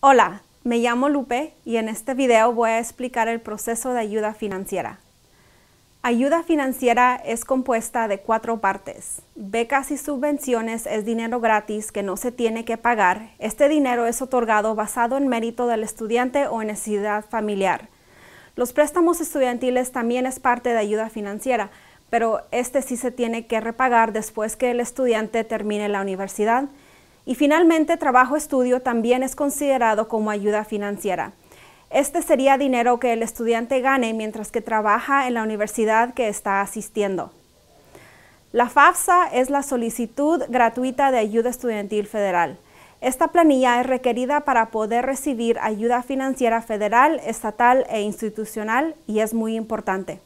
Hola, me llamo Lupe y en este video voy a explicar el proceso de ayuda financiera. Ayuda financiera es compuesta de cuatro partes. Becas y subvenciones es dinero gratis que no se tiene que pagar. Este dinero es otorgado basado en mérito del estudiante o en necesidad familiar. Los préstamos estudiantiles también es parte de ayuda financiera, pero este sí se tiene que repagar después que el estudiante termine la universidad y finalmente, trabajo-estudio también es considerado como ayuda financiera. Este sería dinero que el estudiante gane mientras que trabaja en la universidad que está asistiendo. La FAFSA es la solicitud gratuita de ayuda estudiantil federal. Esta planilla es requerida para poder recibir ayuda financiera federal, estatal e institucional y es muy importante.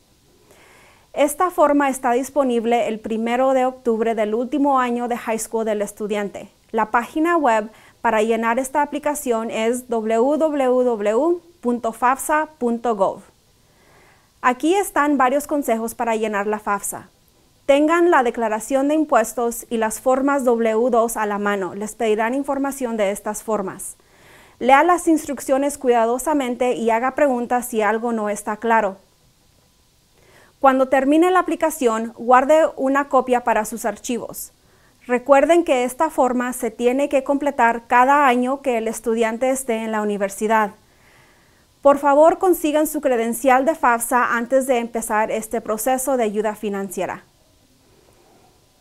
Esta forma está disponible el primero de octubre del último año de high school del estudiante. La página web para llenar esta aplicación es www.fafsa.gov. Aquí están varios consejos para llenar la FAFSA. Tengan la declaración de impuestos y las formas W2 a la mano. Les pedirán información de estas formas. Lea las instrucciones cuidadosamente y haga preguntas si algo no está claro. Cuando termine la aplicación, guarde una copia para sus archivos. Recuerden que esta forma se tiene que completar cada año que el estudiante esté en la universidad. Por favor, consigan su credencial de FAFSA antes de empezar este proceso de ayuda financiera.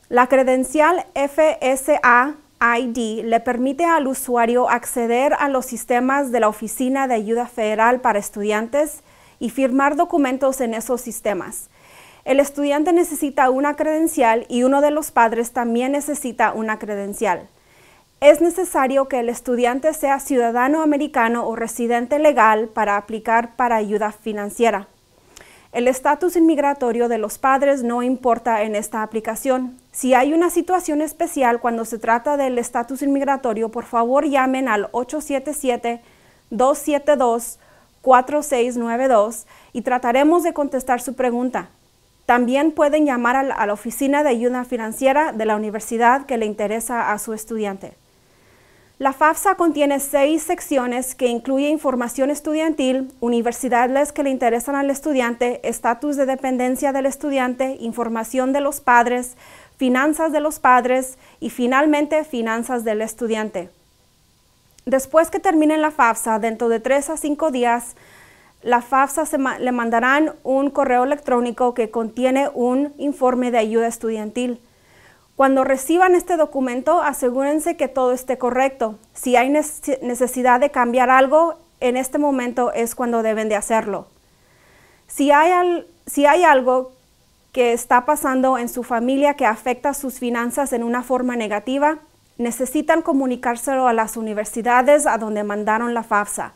La credencial FSA ID le permite al usuario acceder a los sistemas de la Oficina de Ayuda Federal para Estudiantes y firmar documentos en esos sistemas. El estudiante necesita una credencial y uno de los padres también necesita una credencial. Es necesario que el estudiante sea ciudadano americano o residente legal para aplicar para ayuda financiera. El estatus inmigratorio de los padres no importa en esta aplicación. Si hay una situación especial cuando se trata del estatus inmigratorio, por favor llamen al 877 272 4692 y trataremos de contestar su pregunta. También pueden llamar a la, oficina de ayuda financiera de la universidad que le interesa a su estudiante. La FAFSA contiene seis secciones que incluye información estudiantil, universidades que le interesan al estudiante, estatus de dependencia del estudiante, información de los padres, finanzas de los padres y finalmente finanzas del estudiante. Después que terminen la FAFSA, dentro de tres a cinco días, la FAFSA le mandarán un correo electrónico que contiene un informe de ayuda estudiantil. Cuando reciban este documento, asegúrense que todo esté correcto. Si hay necesidad de cambiar algo, en este momento es cuando deben de hacerlo. Si hay, si hay algo que está pasando en su familia que afecta sus finanzas en una forma negativa, necesitan comunicárselo a las universidades a donde mandaron la FAFSA.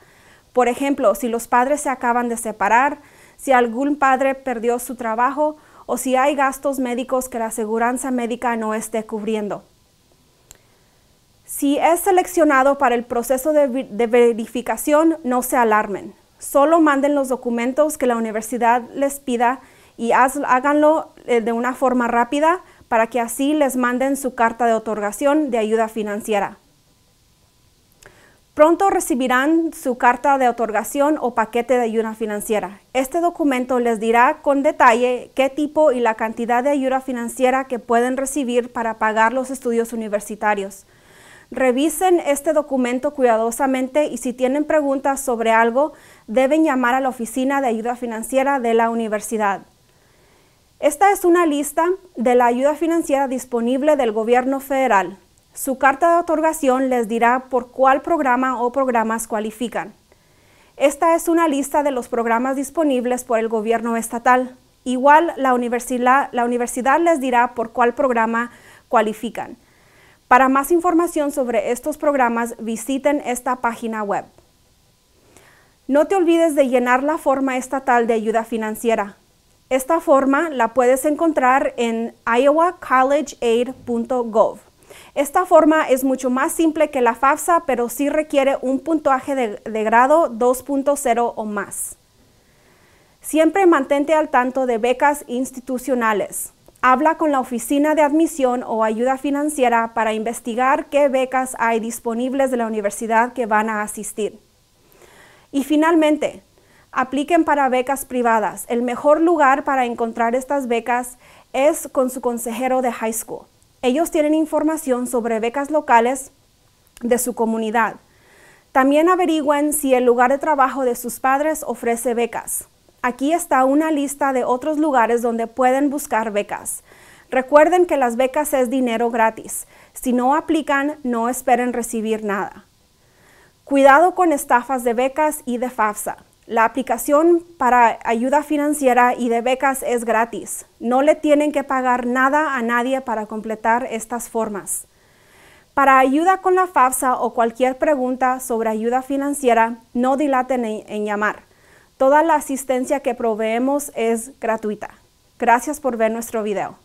Por ejemplo, si los padres se acaban de separar, si algún padre perdió su trabajo o si hay gastos médicos que la aseguranza médica no esté cubriendo. Si es seleccionado para el proceso de, verificación, no se alarmen. Solo manden los documentos que la universidad les pida y háganlo eh, de una forma rápida para que así les manden su carta de otorgación de ayuda financiera. Pronto recibirán su carta de otorgación o paquete de ayuda financiera. Este documento les dirá con detalle qué tipo y la cantidad de ayuda financiera que pueden recibir para pagar los estudios universitarios. Revisen este documento cuidadosamente y si tienen preguntas sobre algo, deben llamar a la Oficina de Ayuda Financiera de la Universidad. Esta es una lista de la ayuda financiera disponible del gobierno federal. Su carta de otorgación les dirá por cuál programa o programas cualifican. Esta es una lista de los programas disponibles por el gobierno estatal. Igual la universidad, les dirá por cuál programa cualifican. Para más información sobre estos programas, visiten esta página web. No te olvides de llenar la forma estatal de ayuda financiera. Esta forma la puedes encontrar en iowacollegeaid.gov. Esta forma es mucho más simple que la FAFSA, pero sí requiere un puntaje de, de grado 2.0 o más. Siempre mantente al tanto de becas institucionales. Habla con la oficina de admisión o ayuda financiera para investigar qué becas hay disponibles de la universidad que van a asistir. Y finalmente, apliquen para becas privadas. El mejor lugar para encontrar estas becas es con su consejero de high school. Ellos tienen información sobre becas locales de su comunidad. También averigüen si el lugar de trabajo de sus padres ofrece becas. Aquí está una lista de otros lugares donde pueden buscar becas. Recuerden que las becas es dinero gratis. Si no aplican, no esperen recibir nada. Cuidado con estafas de becas y de FAFSA. La aplicación para ayuda financiera y de becas es gratis. No le tienen que pagar nada a nadie para completar estas formas. Para ayuda con la FAFSA o cualquier pregunta sobre ayuda financiera, no dilaten en, en llamar. Toda la asistencia que proveemos es gratuita. Gracias por ver nuestro video.